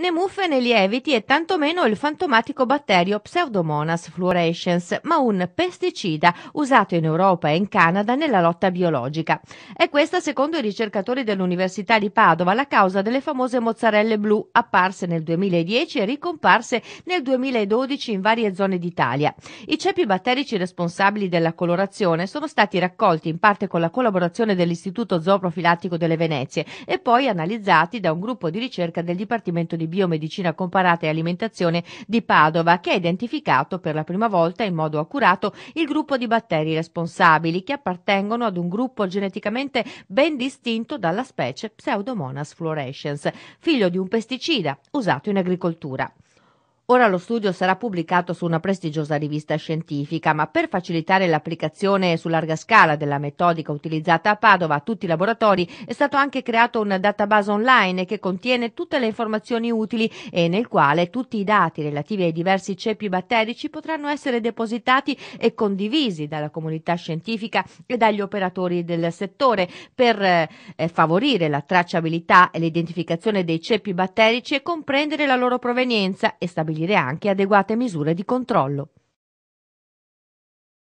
né muffe né lieviti e tantomeno il fantomatico batterio Pseudomonas fluorescens, ma un pesticida usato in Europa e in Canada nella lotta biologica. È questa, secondo i ricercatori dell'Università di Padova, la causa delle famose mozzarelle blu apparse nel 2010 e ricomparse nel 2012 in varie zone d'Italia. I ceppi batterici responsabili della colorazione sono stati raccolti in parte con la collaborazione dell'Istituto Zooprofilattico delle Venezie e poi analizzati da un gruppo di ricerca del Dipartimento di biomedicina comparata e alimentazione di Padova, che ha identificato per la prima volta in modo accurato il gruppo di batteri responsabili che appartengono ad un gruppo geneticamente ben distinto dalla specie Pseudomonas fluorescens, figlio di un pesticida usato in agricoltura. Ora lo studio sarà pubblicato su una prestigiosa rivista scientifica, ma per facilitare l'applicazione su larga scala della metodica utilizzata a Padova a tutti i laboratori è stato anche creato un database online che contiene tutte le informazioni utili e nel quale tutti i dati relativi ai diversi ceppi batterici potranno essere depositati e condivisi dalla comunità scientifica e dagli operatori del settore per eh, favorire la tracciabilità e l'identificazione dei ceppi batterici e comprendere la loro provenienza e stabilire stabilire anche adeguate misure di controllo.